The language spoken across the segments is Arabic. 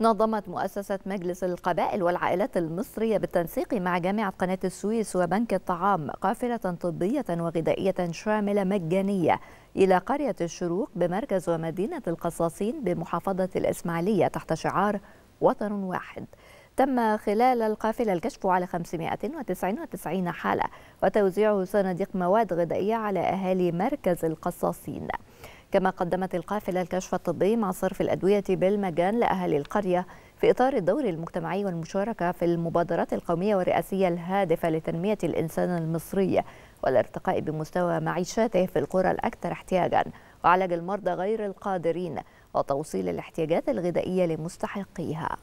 نظمت مؤسسة مجلس القبائل والعائلات المصرية بالتنسيق مع جامعة قناة السويس وبنك الطعام قافلة طبية وغذائية شاملة مجانية إلى قرية الشروق بمركز ومدينة القصاصين بمحافظة الإسماعيلية تحت شعار وطن واحد تم خلال القافلة الكشف على 599 حالة وتوزيع صناديق مواد غذائية على أهالي مركز القصاصين كما قدمت القافلة الكشف الطبي مع صرف الأدوية بالمجان لأهالي القرية في إطار الدور المجتمعي والمشاركة في المبادرات القومية والرئاسية الهادفة لتنمية الإنسان المصري والارتقاء بمستوى معيشته في القرى الأكثر احتياجاً وعلاج المرضى غير القادرين وتوصيل الاحتياجات الغذائية لمستحقيها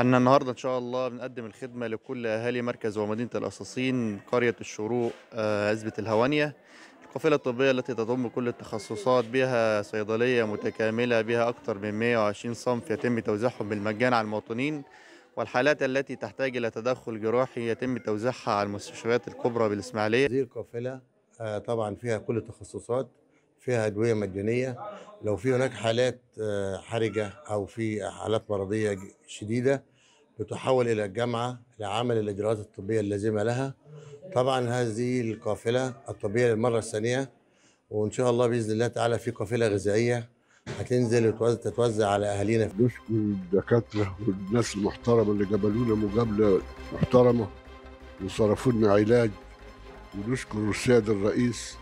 أن النهاردة إن شاء الله بنقدم الخدمة لكل أهالي مركز ومدينة الأصاصين قرية الشروق آه، عزبة الهوانية القافلة الطبية التي تضم كل التخصصات بها صيدلية متكاملة بها أكثر من 120 صنف يتم توزيعهم بالمجان على المواطنين والحالات التي تحتاج إلى تدخل جراحي يتم توزيعها على المستشفيات الكبرى بالإسماعيلية هذه القافلة آه، طبعا فيها كل التخصصات فيها ادويه مجانيه لو في هناك حالات آه، حرجه او في حالات مرضيه شديده بتحول الى الجامعه لعمل الاجراءات الطبيه اللازمه لها طبعا هذه القافله الطبيه للمره الثانيه وان شاء الله باذن الله تعالى في قافله غذائيه هتنزل وتتوزع على اهالينا نشكر الدكاتره والناس المحترمه اللي جابوا مقابله محترمه وصرفوا لنا علاج ونشكر السيد الرئيس